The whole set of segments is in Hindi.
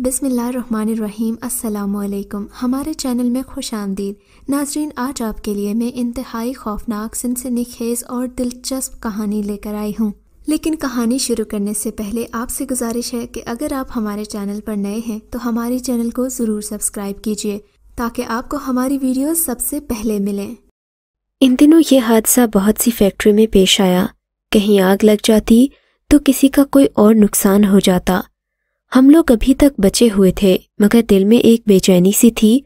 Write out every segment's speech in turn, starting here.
बिसमीम् अल्लाम हमारे चैनल में खुश आमदीद नाजरीन आज आपके लिए मैं इंतहाई खौफनाक सिनसनी खेज़ और दिलचस्प कहानी लेकर आई हूँ लेकिन कहानी शुरू करने से पहले आपसे गुजारिश है कि अगर आप हमारे चैनल पर नए हैं तो हमारे चैनल को ज़रूर सब्सक्राइब कीजिए ताकि आपको हमारी वीडियो सबसे पहले मिलें इन दिनों ये हादसा बहुत सी फैक्ट्री में पेश आया कहीं आग लग जाती तो किसी का कोई और नुकसान हो जाता हम लोग अभी तक बचे हुए थे मगर दिल में एक बेचैनी सी थी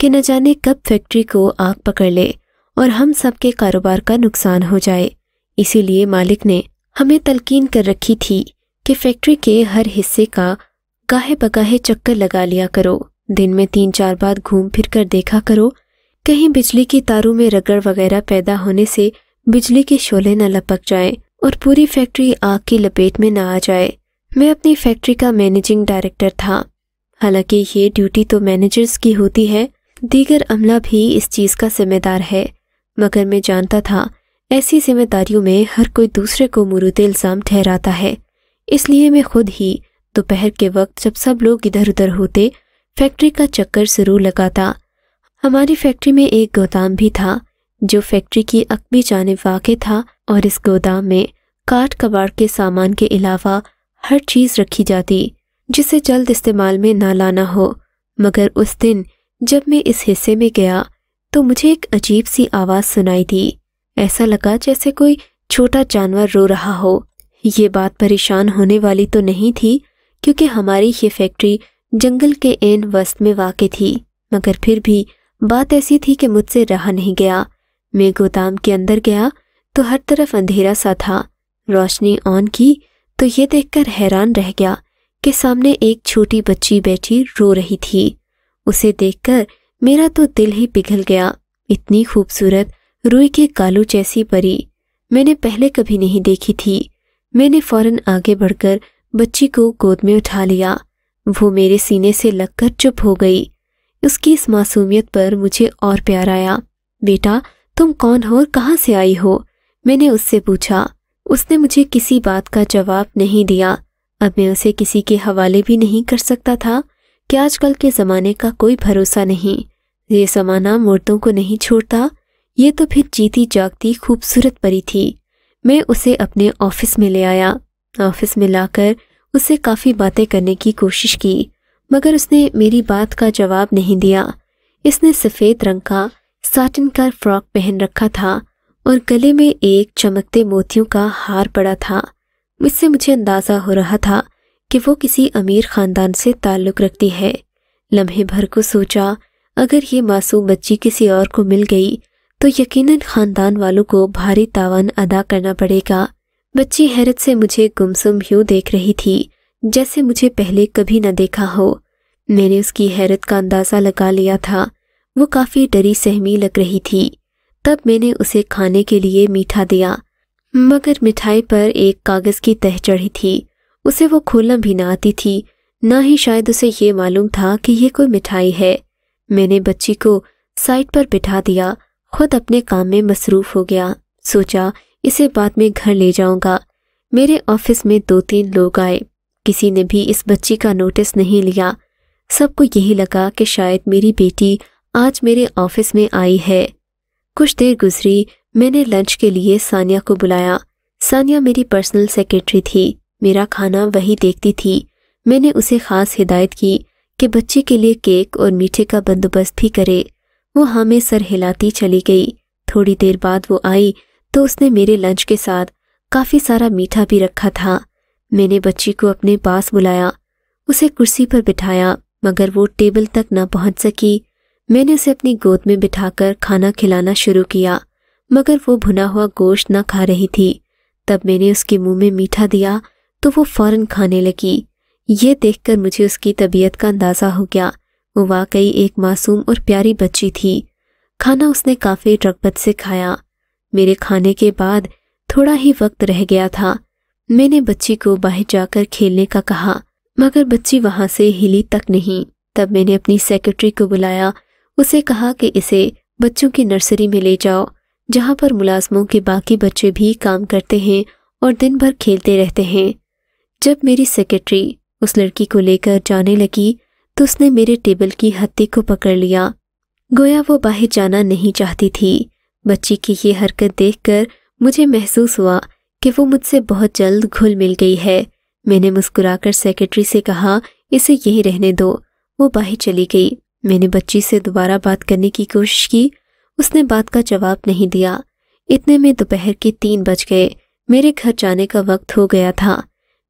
कि न जाने कब फैक्ट्री को आग पकड़ ले और हम सबके कारोबार का नुकसान हो जाए इसीलिए मालिक ने हमें तलकीन कर रखी थी कि फैक्ट्री के हर हिस्से का गाहे बगाहे चक्कर लगा लिया करो दिन में तीन चार बार घूम फिर कर देखा करो कहीं बिजली की तारों में रगड़ वगैरह पैदा होने से बिजली के शोले न लपक जाए और पूरी फैक्ट्री आग की लपेट में न आ जाए मैं अपनी फैक्ट्री का मैनेजिंग डायरेक्टर था हालांकि ये ड्यूटी तो मैनेजर्स की होती है दीगर अमला भी इस चीज़ का जिम्मेदार है मगर मैं जानता था ऐसी जिम्मेदारियों में हर कोई दूसरे को मुरूद इल्ज़ाम ठहराता है इसलिए मैं खुद ही दोपहर के वक्त जब सब लोग इधर उधर होते फैक्ट्री का चक्कर जरूर लगाता हमारी फैक्ट्री में एक गोदाम भी था जो फैक्ट्री की अकबी जानब वाक़ था और इस गोदाम में काट कबाड़ के सामान के अलावा हर चीज़ रखी जाती जिसे जल्द इस्तेमाल में ना लाना हो मगर उस दिन जब मैं इस हिस्से में गया तो मुझे एक अजीब सी आवाज़ सुनाई दी ऐसा लगा जैसे कोई छोटा जानवर रो रहा हो ये बात परेशान होने वाली तो नहीं थी क्योंकि हमारी ये फैक्ट्री जंगल के एन वस्त में वाक़ थी मगर फिर भी बात ऐसी थी कि मुझसे रहा नहीं गया मैं गोदाम के अंदर गया तो हर तरफ अंधेरा सा था रोशनी ऑन की तो ये देखकर हैरान रह गया कि सामने एक छोटी बच्ची बैठी रो रही थी उसे देखकर मेरा तो दिल ही पिघल गया इतनी खूबसूरत रुई के कालू जैसी परी मैंने पहले कभी नहीं देखी थी मैंने फौरन आगे बढ़कर बच्ची को गोद में उठा लिया वो मेरे सीने से लगकर चुप हो गई उसकी इस मासूमियत पर मुझे और प्यार आया बेटा तुम कौन हो और कहाँ से आई हो मैंने उससे पूछा उसने मुझे किसी बात का जवाब नहीं दिया अब मैं उसे किसी के हवाले भी नहीं कर सकता था कि आजकल के ज़माने का कोई भरोसा नहीं ये ज़माना मुर्दों को नहीं छोड़ता ये तो फिर जीती जागती खूबसूरत परी थी मैं उसे अपने ऑफिस में ले आया ऑफिस में लाकर उससे काफ़ी बातें करने की कोशिश की मगर उसने मेरी बात का जवाब नहीं दिया इसने सफ़ेद रंग का साटन का फ्रॉक पहन रखा था और गले में एक चमकते मोतियों का हार पड़ा था इससे मुझे अंदाज़ा हो रहा था कि वो किसी अमीर ख़ानदान से ताल्लुक़ रखती है लम्हे भर को सोचा अगर ये मासूम बच्ची किसी और को मिल गई तो यकीनन ख़ानदान वालों को भारी तावन अदा करना पड़ेगा बच्ची हैरत से मुझे गुमसुम यूं देख रही थी जैसे मुझे पहले कभी न देखा हो मैंने उसकी हैरत का अंदाज़ा लगा लिया था वो काफ़ी डरी सहमी लग रही थी तब मैंने उसे खाने के लिए मीठा दिया मगर मिठाई पर एक कागज की तह चढ़ी थी उसे वो खोलना भी ना आती थी ना ही शायद उसे ये मालूम था कि यह कोई मिठाई है मैंने बच्ची को साइड पर बिठा दिया खुद अपने काम में मसरूफ हो गया सोचा इसे बाद में घर ले जाऊंगा मेरे ऑफिस में दो तीन लोग आए किसी ने भी इस बच्ची का नोटिस नहीं लिया सबको यही लगा कि शायद मेरी बेटी आज मेरे ऑफिस में आई है कुछ देर गुजरी मैंने लंच के लिए सानिया को बुलाया सानिया मेरी पर्सनल सेक्रेटरी थी मेरा खाना वही देखती थी मैंने उसे खास हिदायत की कि बच्चे के लिए केक और मीठे का बंदोबस्त भी करे वो हमें हाँ सर हिलाती चली गई थोड़ी देर बाद वो आई तो उसने मेरे लंच के साथ काफ़ी सारा मीठा भी रखा था मैंने बच्ची को अपने पास बुलाया उसे कुर्सी पर बिठाया मगर वो टेबल तक न पहुंच सकी मैंने उसे अपनी गोद में बिठाकर खाना खिलाना शुरू किया मगर वो भुना हुआ गोश्त न खा रही थी तब मैंने उसके मुंह में मीठा दिया तो वो फौरन खाने लगी ये देखकर मुझे उसकी तबीयत का अंदाज़ा हो गया वो वाकई एक मासूम और प्यारी बच्ची थी खाना उसने काफ़ी रगबत से खाया मेरे खाने के बाद थोड़ा ही वक्त रह गया था मैंने बच्ची को बाहर जाकर खेलने का कहा मगर बच्ची वहां से हिली तक नहीं तब मैंने अपनी सेक्रेटरी को बुलाया उसे कहा कि इसे बच्चों की नर्सरी में ले जाओ जहाँ पर मुलाजमों के बाकी बच्चे भी काम करते हैं और दिन भर खेलते रहते हैं जब मेरी सेक्रेटरी उस लड़की को लेकर जाने लगी तो उसने मेरे टेबल की हत्ती को पकड़ लिया गोया वो बाहर जाना नहीं चाहती थी बच्ची की ये हरकत देखकर मुझे महसूस हुआ कि वो मुझसे बहुत जल्द घुल मिल गई है मैंने मुस्कुराकर सेक्रेटरी से कहा इसे यही रहने दो वो बाहर चली गई मैंने बच्ची से दोबारा बात करने की कोशिश की उसने बात का जवाब नहीं दिया इतने में दोपहर के तीन बज गए मेरे घर जाने का वक्त हो गया था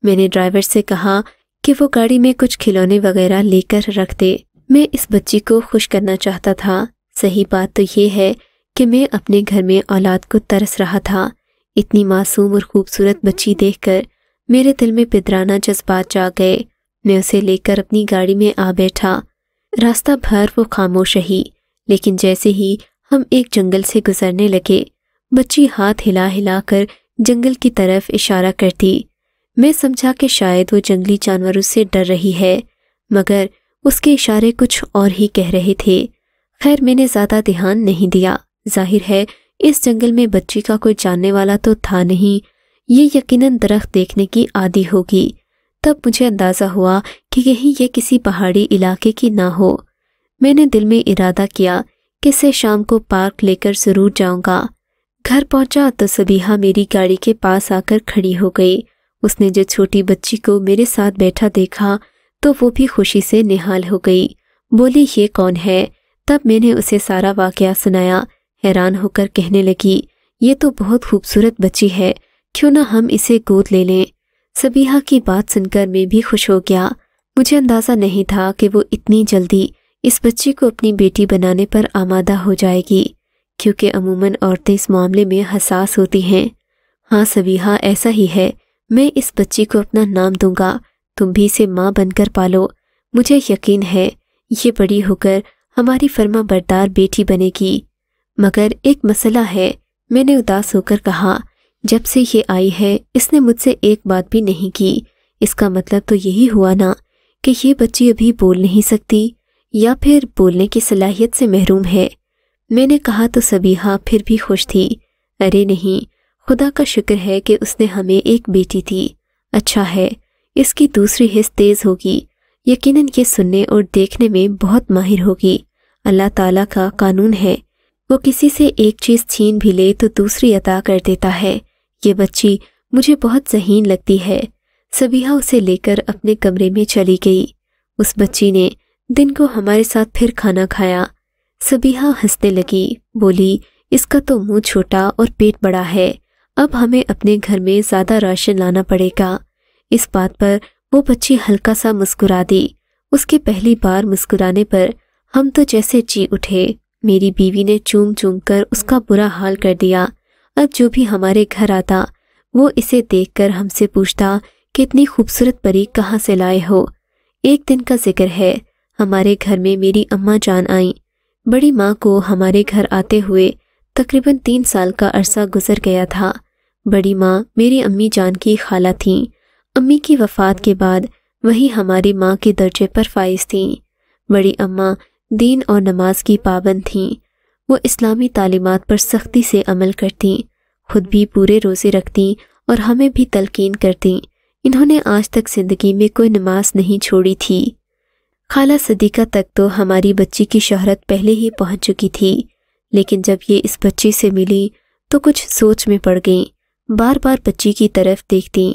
मैंने ड्राइवर से कहा कि वो गाड़ी में कुछ खिलौने वगैरह लेकर रख दे मैं इस बच्ची को खुश करना चाहता था सही बात तो ये है कि मैं अपने घर में औलाद को तरस रहा था इतनी मासूम और खूबसूरत बच्ची देखकर मेरे दिल में पिदराना जज्बात जा गए मैं उसे लेकर अपनी गाड़ी में आ बैठा रास्ता भर वो खामोश रही लेकिन जैसे ही हम एक जंगल से गुजरने लगे बच्ची हाथ हिला हिला कर जंगल की तरफ इशारा करती मैं समझा कि शायद वो जंगली जानवरों से डर रही है मगर उसके इशारे कुछ और ही कह रहे थे खैर मैंने ज़्यादा ध्यान नहीं दिया जाहिर है इस जंगल में बच्ची का कोई जानने वाला तो था नहीं ये यकीनन दरख्त देखने की आदि होगी तब मुझे अंदाज़ा हुआ कि यही ये किसी पहाड़ी इलाके की ना हो मैंने दिल में इरादा किया कि से शाम को पार्क लेकर ज़रूर जाऊंगा घर पहुंचा तो सबीहा मेरी गाड़ी के पास आकर खड़ी हो गई उसने जो छोटी बच्ची को मेरे साथ बैठा देखा तो वो भी खुशी से निहाल हो गई बोली ये कौन है तब मैंने उसे सारा वाकया सुनाया हैरान होकर कहने लगी ये तो बहुत खूबसूरत बच्ची है क्यों ना हम इसे गोद ले लें सबीहा की बात सुनकर मैं भी खुश हो गया मुझे अंदाज़ा नहीं था कि वो इतनी जल्दी इस बच्ची को अपनी बेटी बनाने पर आमादा हो जाएगी क्योंकि अमूमन औरतें इस मामले में हसास होती हैं हाँ सबीहा ऐसा ही है मैं इस बच्ची को अपना नाम दूंगा तुम भी इसे माँ बनकर पालो मुझे यकीन है ये बड़ी होकर हमारी फर्मा बरदार बेटी बनेगी मगर एक मसला है मैंने उदास होकर कहा जब से ये आई है इसने मुझसे एक बात भी नहीं की इसका मतलब तो यही हुआ ना कि ये बच्ची अभी बोल नहीं सकती या फिर बोलने की सलाहियत से महरूम है मैंने कहा तो सबीहा फिर भी खुश थी अरे नहीं खुदा का शुक्र है कि उसने हमें एक बेटी थी अच्छा है इसकी दूसरी हिस्स तेज़ होगी यकीनन ये सुनने और देखने में बहुत माहिर होगी अल्लाह ताला का कानून है वो किसी से एक चीज़ छीन भी ले तो दूसरी अता कर देता है ये बच्ची मुझे बहुत जहीन लगती है सबिया उसे लेकर अपने कमरे में चली गई उस बच्ची ने दिन को हमारे साथ फिर खाना खाया सबिया हंसने लगी बोली इसका तो मुंह छोटा और पेट बड़ा है अब हमें अपने घर में ज्यादा राशन लाना पड़ेगा इस बात पर वो बच्ची हल्का सा मुस्कुरा दी उसके पहली बार मुस्कुराने पर हम तो जैसे जी उठे मेरी बीवी ने चूम चूम कर उसका बुरा हाल कर दिया अब जो भी हमारे घर आता वो इसे देखकर हमसे पूछता कि इतनी खूबसूरत परी कहाँ से लाए हो एक दिन का जिक्र है हमारे घर में मेरी अम्मा जान आई बड़ी माँ को हमारे घर आते हुए तकरीबन तीन साल का अरसा गुजर गया था बड़ी माँ मेरी अम्मी जान की खाला थीं अम्मी की वफ़ात के बाद वही हमारी माँ के दर्जे पर फाइज थीं बड़ी अम्मा दीन और नमाज की पाबंद थीं वो इस्लामी तालीमत पर सख्ती से अमल करती खुद भी पूरे रोज़े रखती और हमें भी तलकिन करती इन्होंने आज तक ज़िंदगी में कोई नमाज नहीं छोड़ी थी खाला सदीक़ा तक तो हमारी बच्ची की शहरत पहले ही पहुंच चुकी थी लेकिन जब ये इस बच्ची से मिली तो कुछ सोच में पड़ गई बार बार बच्ची की तरफ देखती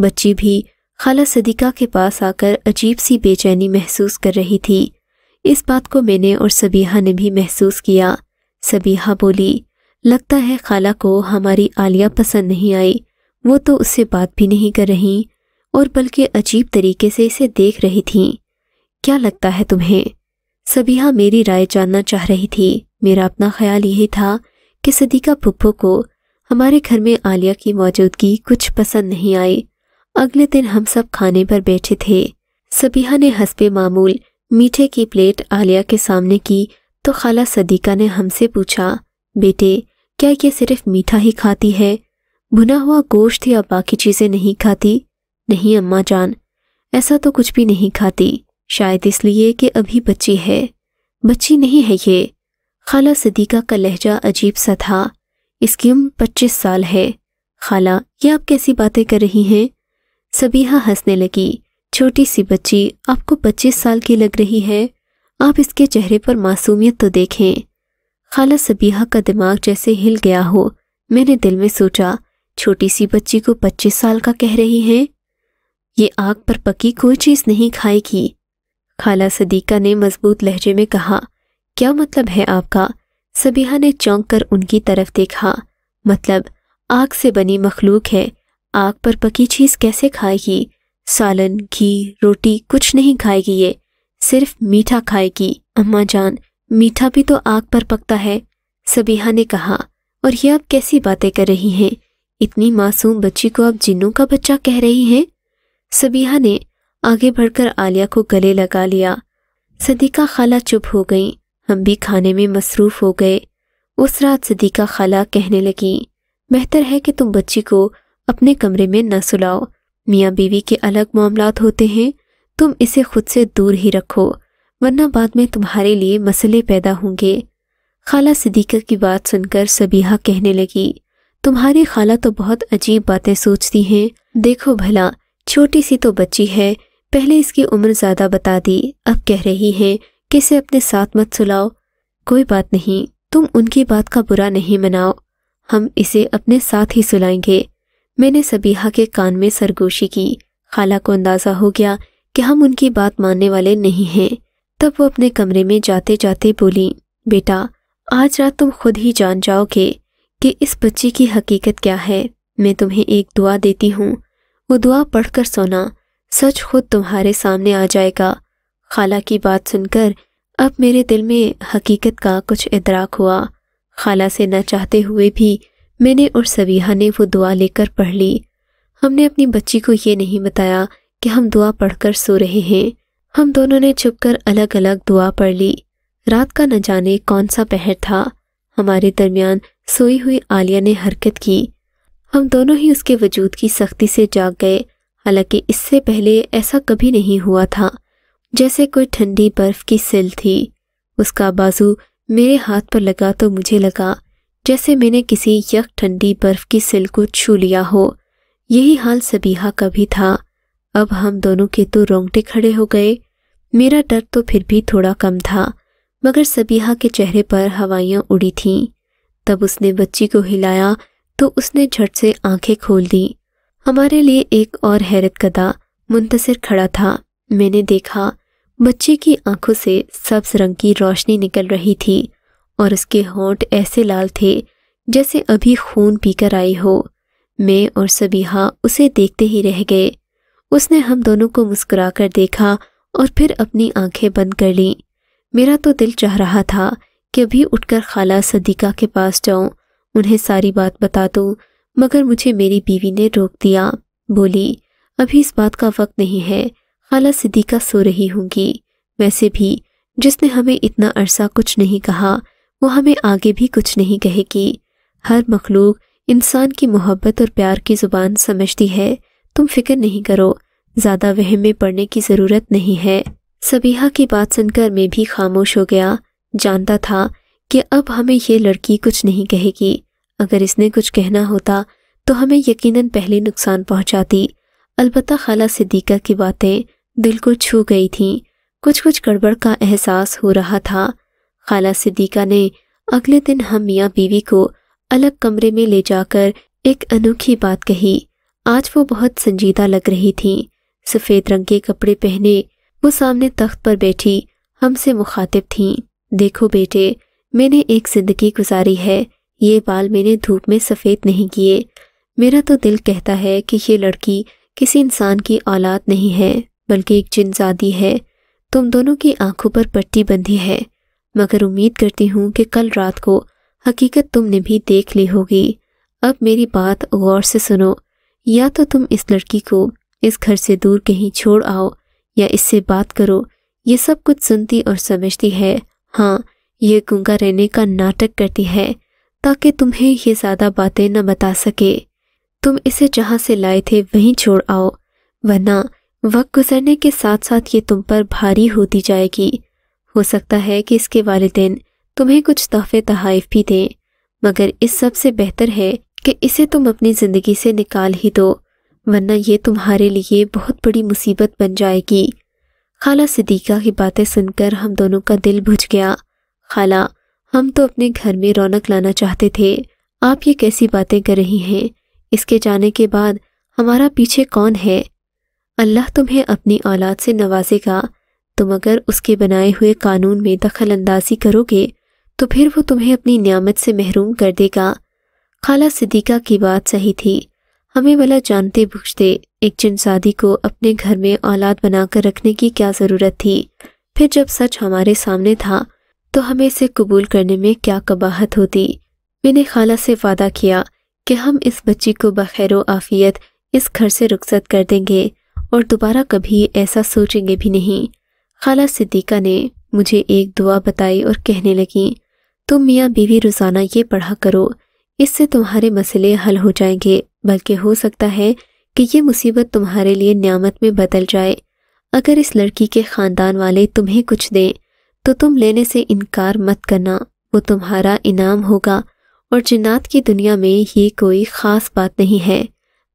बच्ची भी खाला सदीक़ा के पास आकर अजीब सी बेचैनी महसूस कर रही थी इस बात को मैंने और सबीहा ने भी महसूस किया सबीहा बोली लगता है खाला को हमारी आलिया पसंद नहीं आई वो तो उससे बात भी नहीं कर रही और बल्कि अजीब तरीके से इसे देख रही थी क्या लगता है तुम्हें सबीहा मेरी राय जानना चाह रही थी मेरा अपना ख्याल यही था कि सदीका पुप्पो को हमारे घर में आलिया की मौजूदगी कुछ पसंद नहीं आई अगले दिन हम सब खाने पर बैठे थे सबीहा ने हंसपे मामूल मीठे की प्लेट आलिया के सामने की तो खाला सदीका ने हमसे पूछा बेटे क्या ये सिर्फ मीठा ही खाती है भुना हुआ गोश्त या बाकी चीज़ें नहीं खाती नहीं अम्मा जान ऐसा तो कुछ भी नहीं खाती शायद इसलिए कि अभी बच्ची है बच्ची नहीं है ये खाला सदीका का लहजा अजीब सा था इसकी उम्र पच्चीस साल है खाला ये आप कैसी बातें कर रही हैं सबीहा हंसने लगी छोटी सी बच्ची आपको पच्चीस साल की लग रही है आप इसके चेहरे पर मासूमियत तो देखें खाला सबीहा का दिमाग जैसे हिल गया हो मैंने दिल में सोचा छोटी सी बच्ची को पच्चीस साल का कह रही हैं ये आग पर पकी कोई चीज़ नहीं खाएगी खाला सदीका ने मजबूत लहजे में कहा क्या मतलब है आपका सबीहा ने चौंक कर उनकी तरफ देखा मतलब आग से बनी मखलूक है आग पर पकी चीज़ कैसे खाएगी सालन घी रोटी कुछ नहीं खाएगी ये सिर्फ मीठा खाएगी अम्मा जान मीठा भी तो आग पर पकता है सबीहा ने कहा और ये आप कैसी बातें कर रही हैं इतनी मासूम बच्ची को आप जिन्नों का बच्चा कह रही हैं सबीहा ने आगे बढ़कर आलिया को गले लगा लिया सदीका खाला चुप हो गई हम भी खाने में मसरूफ हो गए उस रात सदीका खाला कहने लगी बेहतर है कि तुम बच्ची को अपने कमरे में न सुलाओ मियाँ बीवी के अलग मामला होते हैं तुम इसे खुद से दूर ही रखो वरना बाद में तुम्हारे लिए मसले पैदा होंगे खाला सिद्दीका की बात सुनकर सबीहा कहने लगी तुम्हारी खाला तो बहुत अजीब बातें सोचती हैं देखो भला छोटी सी तो बच्ची है पहले इसकी उम्र ज़्यादा बता दी अब कह रही है कि इसे अपने साथ मत सुलाओ कोई बात नहीं तुम उनकी बात का बुरा नहीं मनाओ हम इसे अपने साथ ही सुलाएंगे मैंने सबीहा के कान में सरगोशी की खाला को अंदाज़ा हो गया कि हम उनकी बात मानने वाले नहीं हैं तब वो अपने कमरे में जाते जाते बोली बेटा आज रात तुम खुद ही जान जाओगे कि इस बच्चे की हकीकत क्या है मैं तुम्हें एक दुआ देती हूँ वो दुआ पढ़कर सोना सच खुद तुम्हारे सामने आ जाएगा खाला की बात सुनकर अब मेरे दिल में हकीकत का कुछ इतराक हुआ खाला से न चाहते हुए भी मैंने और सबीहा ने वो दुआ लेकर पढ़ ली हमने अपनी बच्ची को ये नहीं बताया कि हम दुआ पढ़कर सो रहे हैं हम दोनों ने छुपकर अलग अलग दुआ पढ़ ली रात का न जाने कौन सा पहर था हमारे दरमियान सोई हुई आलिया ने हरकत की हम दोनों ही उसके वजूद की सख्ती से जाग गए हालांकि इससे पहले ऐसा कभी नहीं हुआ था जैसे कोई ठंडी बर्फ की सिल थी उसका बाजू मेरे हाथ पर लगा तो मुझे लगा जैसे मैंने किसी यक ठंडी बर्फ की सिल को छू लिया हो यही हाल सबीहा का भी था अब हम दोनों के तो रोंगटे खड़े हो गए मेरा डर तो फिर भी थोड़ा कम था मगर सबीहा के चेहरे पर हवाइयाँ उड़ी थीं तब उसने बच्ची को हिलाया तो उसने झट से आंखें खोल दी हमारे लिए एक और हैरत कदा मुंतसर खड़ा था मैंने देखा बच्चे की आंखों से सब्ज रंग की रोशनी निकल रही थी और उसके होंठ ऐसे लाल थे जैसे अभी खून पीकर आई हो मैं और सबीहा उसे देखते ही रह गए उसने हम दोनों को मुस्कुराकर देखा और फिर अपनी आंखें बंद कर लीं मेरा तो दिल चाह रहा था कि अभी उठकर खाला सदीका के पास जाऊं उन्हें सारी बात बता दूं मगर मुझे मेरी बीवी ने रोक दिया बोली अभी इस बात का वक्त नहीं है खाला सदीका सो रही होंगी वैसे भी जिसने हमें इतना अरसा कुछ नहीं कहा वो हमें आगे भी कुछ नहीं कहेगी हर मखलूक इंसान की मोहब्बत और प्यार की जुबान समझती है तुम फिक्र नहीं करो ज्यादा वहम में पड़ने की जरूरत नहीं है सबीहा की बात सुनकर मैं भी खामोश हो गया जानता था कि अब हमें यह लड़की कुछ नहीं कहेगी अगर इसने कुछ कहना होता तो हमें यकीनन पहले नुकसान पहुंचाती अलबत् खाला सिद्दीका की बातें दिल को छू गई थीं कुछ कुछ गड़बड़ का एहसास हो रहा था खाला सिद्दीका ने अगले दिन हम मियाँ बीवी को अलग कमरे में ले जाकर एक अनोखी बात कही आज वो बहुत संजीदा लग रही थी सफेद रंग के कपड़े पहने वो सामने तख्त पर बैठी हमसे मुखातिब थी देखो बेटे मैंने एक जिंदगी गुजारी है ये बाल मैंने धूप में सफ़ेद नहीं किए मेरा तो दिल कहता है कि ये लड़की किसी इंसान की औलाद नहीं है बल्कि एक जिनजादी है तुम दोनों की आंखों पर पट्टी बंधी है मगर उम्मीद करती हूँ कि कल रात को हकीकत तुमने भी देख ली होगी अब मेरी बात गौर से सुनो या तो तुम इस लड़की को इस घर से दूर कहीं छोड़ आओ या इससे बात करो ये सब कुछ सुनती और समझती है हाँ ये गंगा रहने का नाटक करती है ताकि तुम्हें ये ज़्यादा बातें न बता सके तुम इसे जहाँ से लाए थे वहीं छोड़ आओ वरना वक्त गुजरने के साथ साथ ये तुम पर भारी होती जाएगी हो सकता है कि इसके वालदेन तुम्हें कुछ तोहफे तहाइफ भी दें मगर इस सब से बेहतर है कि इसे तुम अपनी ज़िंदगी से निकाल ही दो वरना ये तुम्हारे लिए बहुत बड़ी मुसीबत बन जाएगी खाला सिद्दीका की बातें सुनकर हम दोनों का दिल बुझ गया खाला हम तो अपने घर में रौनक लाना चाहते थे आप ये कैसी बातें कर रही हैं इसके जाने के बाद हमारा पीछे कौन है अल्लाह तुम्हें अपनी औलाद से नवाजेगा तुम अगर उसके बनाए हुए कानून में दखल अंदाजी करोगे तो फिर वो तुम्हें अपनी नियामत से महरूम कर देगा खाला सिद्दीका की बात सही थी हमें भला जानते बुझते एक जिन को अपने घर में औलाद बनाकर रखने की क्या ज़रूरत थी फिर जब सच हमारे सामने था तो हमें इसे कबूल करने में क्या कबाहत होती मैंने खाला से वादा किया कि हम इस बच्ची को बखैर आफियत इस घर से रुखसत कर देंगे और दोबारा कभी ऐसा सोचेंगे भी नहीं खाला सिद्दीका ने मुझे एक दुआ बताई और कहने लगी तुम मियाँ बीवी रोज़ाना ये पढ़ा करो इससे तुम्हारे मसले हल हो जाएंगे बल्कि हो सकता है कि ये मुसीबत तुम्हारे लिए नियामत में बदल जाए अगर इस लड़की के ख़ानदान वाले तुम्हें कुछ दें तो तुम लेने से इनकार मत करना वो तुम्हारा इनाम होगा और जिन्नात की दुनिया में ये कोई ख़ास बात नहीं है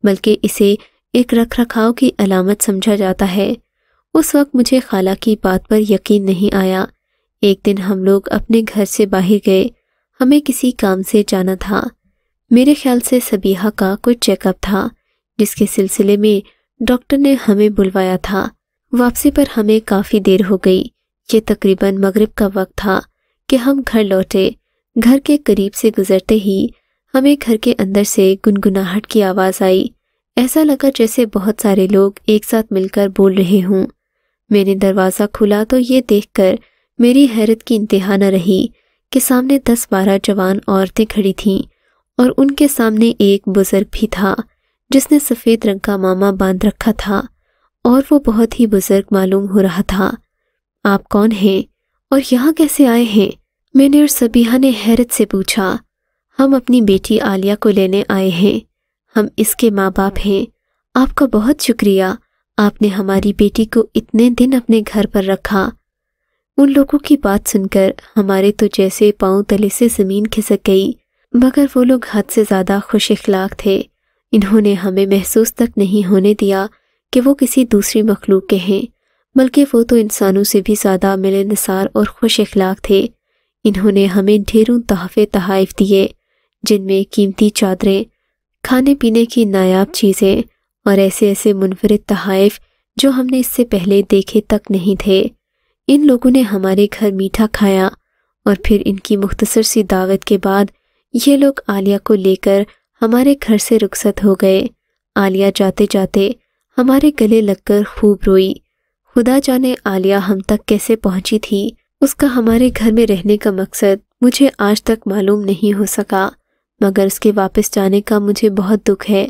बल्कि इसे एक रख रखाव की अलामत समझा जाता है उस वक्त मुझे खाला की बात पर यकीन नहीं आया एक दिन हम लोग अपने घर से बाहर गए हमें किसी काम से जाना था मेरे ख्याल से सबीहा का कोई चेकअप था जिसके सिलसिले में डॉक्टर ने हमें बुलवाया था वापसी पर हमें काफ़ी देर हो गई ये तकरीबन मगरिब का वक्त था कि हम घर लौटे घर के करीब से गुजरते ही हमें घर के अंदर से गुनगुनाहट की आवाज़ आई ऐसा लगा जैसे बहुत सारे लोग एक साथ मिलकर बोल रहे हों मैंने दरवाज़ा खुला तो ये देखकर मेरी हैरत की इंतहा न रही कि सामने दस बारह जवान औरतें खड़ी थीं और उनके सामने एक बुजुर्ग भी था जिसने सफेद रंग का मामा बांध रखा था और वो बहुत ही बुजुर्ग मालूम हो रहा था आप कौन हैं और यहाँ कैसे आए हैं मैंने और सबीहा ने हैरत से पूछा हम अपनी बेटी आलिया को लेने आए हैं हम इसके माँ बाप हैं आपका बहुत शुक्रिया आपने हमारी बेटी को इतने दिन अपने घर पर रखा उन लोगों की बात सुनकर हमारे तो जैसे पांव तले से जमीन खिसक गई मगर वो लोग हद से ज़्यादा खुश अखलाक थे इन्होंने हमें महसूस तक नहीं होने दिया कि वो किसी दूसरी मखलूक के हैं बल्कि वो तो इंसानों से भी ज़्यादा मिले निसार और खुश अखलाक थे इन्होंने हमें ढेरों तहफ़े तहफ़ दिए जिनमें कीमती चादरें खाने पीने की नायाब चीज़ें और ऐसे ऐसे मुनफरद तहफ़ जो हमने इससे पहले देखे तक नहीं थे इन लोगों ने हमारे घर मीठा खाया और फिर इनकी मुख्तसर सी दावत के बाद ये लोग आलिया को लेकर हमारे घर से रुखसत हो गए आलिया जाते जाते हमारे गले लगकर खूब रोई खुदा जाने आलिया हम तक कैसे पहुंची थी उसका हमारे घर में रहने का मकसद मुझे आज तक मालूम नहीं हो सका मगर उसके वापस जाने का मुझे बहुत दुख है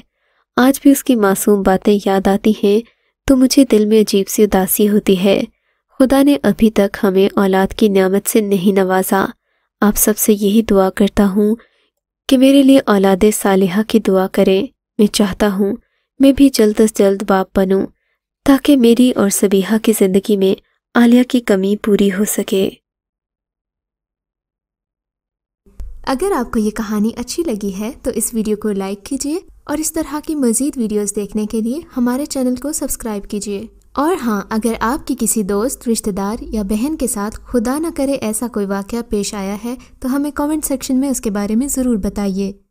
आज भी उसकी मासूम बातें याद आती हैं तो मुझे दिल में अजीब सी उदासी होती है खुदा ने अभी तक हमें औलाद की नियामत से नहीं नवाजा आप सबसे यही दुआ करता हूँ कि मेरे लिए औलाद सालिहा की दुआ करें मैं चाहता हूँ मैं भी जल्द अज जल्द बाप बनूँ ताकि मेरी और सबीहा की ज़िंदगी में आलिया की कमी पूरी हो सके अगर आपको ये कहानी अच्छी लगी है तो इस वीडियो को लाइक कीजिए और इस तरह की मज़ीद वीडियोस देखने के लिए हमारे चैनल को सब्सक्राइब कीजिए और हाँ अगर आपके किसी दोस्त रिश्तेदार या बहन के साथ खुदा ना करे ऐसा कोई वाक़ पेश आया है तो हमें कमेंट सेक्शन में उसके बारे में ज़रूर बताइए